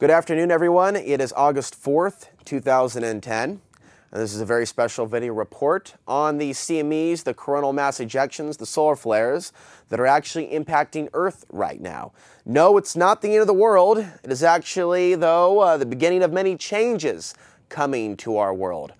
Good afternoon, everyone. It is August 4th, 2010. And this is a very special video report on the CMEs, the coronal mass ejections, the solar flares that are actually impacting Earth right now. No, it's not the end of the world. It is actually, though, uh, the beginning of many changes coming to our world.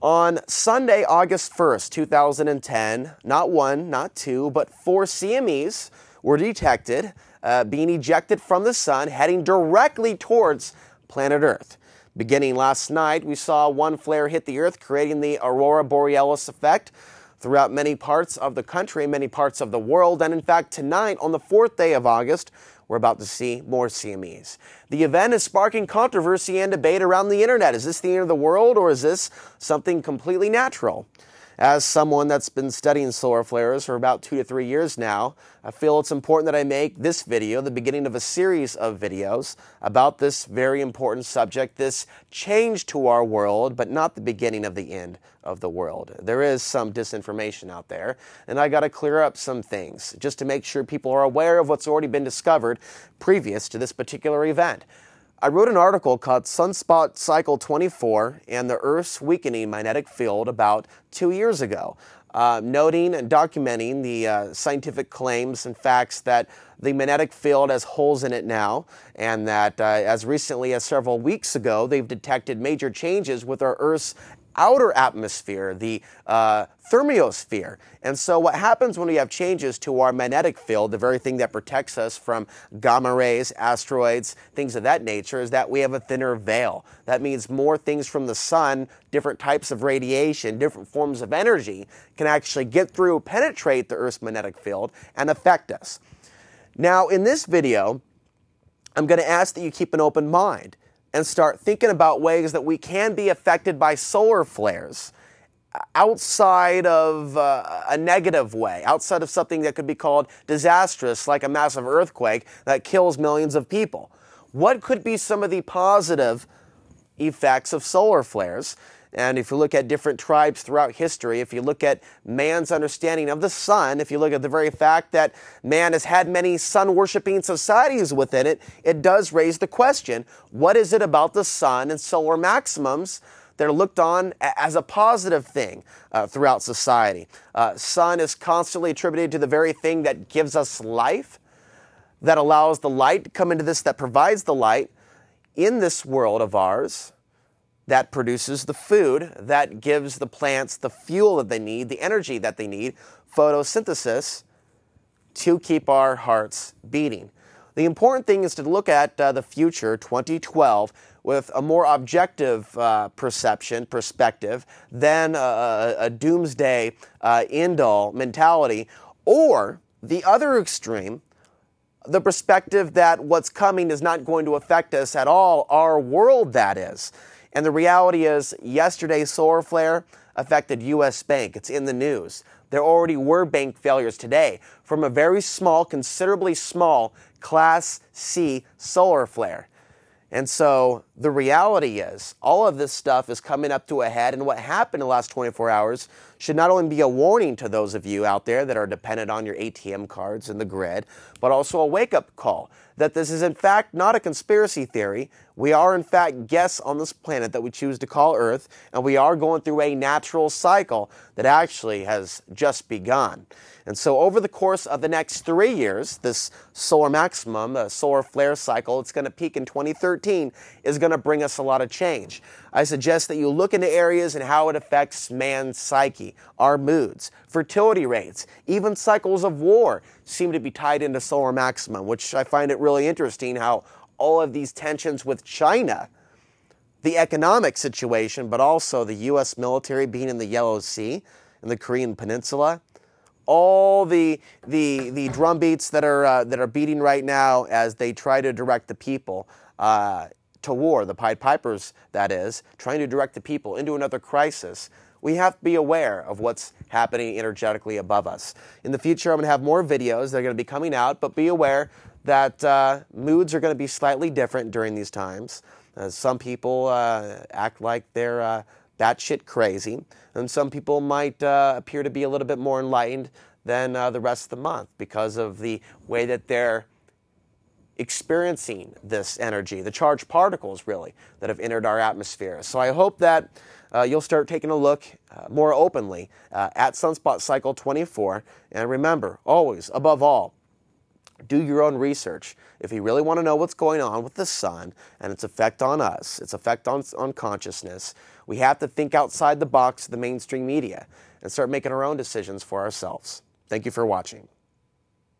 On Sunday, August 1st, 2010, not one, not two, but four CMEs were detected uh, being ejected from the sun, heading directly towards planet Earth. Beginning last night, we saw one flare hit the Earth, creating the aurora borealis effect throughout many parts of the country, many parts of the world. And in fact, tonight, on the fourth day of August, we're about to see more CMEs. The event is sparking controversy and debate around the internet. Is this the end of the world or is this something completely natural? As someone that's been studying solar flares for about two to three years now, I feel it's important that I make this video the beginning of a series of videos about this very important subject, this change to our world, but not the beginning of the end of the world. There is some disinformation out there, and I got to clear up some things just to make sure people are aware of what's already been discovered previous to this particular event. I wrote an article called Sunspot Cycle 24 and the Earth's Weakening Magnetic Field about two years ago, uh, noting and documenting the uh, scientific claims and facts that the magnetic field has holes in it now, and that uh, as recently as several weeks ago, they've detected major changes with our Earth's outer atmosphere, the uh, thermosphere. And so, what happens when we have changes to our magnetic field, the very thing that protects us from gamma rays, asteroids, things of that nature, is that we have a thinner veil. That means more things from the sun, different types of radiation, different forms of energy can actually get through, penetrate the Earth's magnetic field, and affect us. Now, in this video, I'm going to ask that you keep an open mind and start thinking about ways that we can be affected by solar flares outside of uh, a negative way, outside of something that could be called disastrous, like a massive earthquake that kills millions of people. What could be some of the positive effects of solar flares? And if you look at different tribes throughout history, if you look at man's understanding of the sun, if you look at the very fact that man has had many sun worshiping societies within it, it does raise the question what is it about the sun and solar maximums? that are looked on as a positive thing uh, throughout society. Uh, sun is constantly attributed to the very thing that gives us life, that allows the light to come into this, that provides the light in this world of ours that produces the food that gives the plants the fuel that they need, the energy that they need, photosynthesis, to keep our hearts beating. The important thing is to look at uh, the future, 2012, with a more objective uh, perception, perspective, than a, a doomsday uh, end all mentality, or the other extreme, the perspective that what's coming is not going to affect us at all, our world that is. And the reality is, yesterday's solar flare affected U.S. Bank. It's in the news. There already were bank failures today from a very small, considerably small Class C solar flare. And so the reality is all of this stuff is coming up to a head and what happened in the last 24 hours should not only be a warning to those of you out there that are dependent on your atm cards and the grid but also a wake-up call that this is in fact not a conspiracy theory we are in fact guests on this planet that we choose to call earth and we are going through a natural cycle that actually has just begun and so over the course of the next three years this solar maximum uh, solar flare cycle it's going to peak in 2013 is going going to bring us a lot of change. I suggest that you look into areas and how it affects man's psyche, our moods, fertility rates, even cycles of war seem to be tied into solar maximum, which I find it really interesting how all of these tensions with China, the economic situation, but also the U.S. military being in the Yellow Sea and the Korean Peninsula, all the the the drumbeats that are uh, that are beating right now as they try to direct the people uh, to war, the Pied Pipers, that is, trying to direct the people into another crisis, we have to be aware of what's happening energetically above us. In the future, I'm going to have more videos that are going to be coming out, but be aware that uh, moods are going to be slightly different during these times. Uh, some people uh, act like they're uh, batshit crazy, and some people might uh, appear to be a little bit more enlightened than uh, the rest of the month because of the way that they're experiencing this energy, the charged particles, really, that have entered our atmosphere. So I hope that uh, you'll start taking a look uh, more openly uh, at Sunspot Cycle 24. And remember, always, above all, do your own research. If you really want to know what's going on with the sun and its effect on us, its effect on, on consciousness, we have to think outside the box of the mainstream media and start making our own decisions for ourselves. Thank you for watching.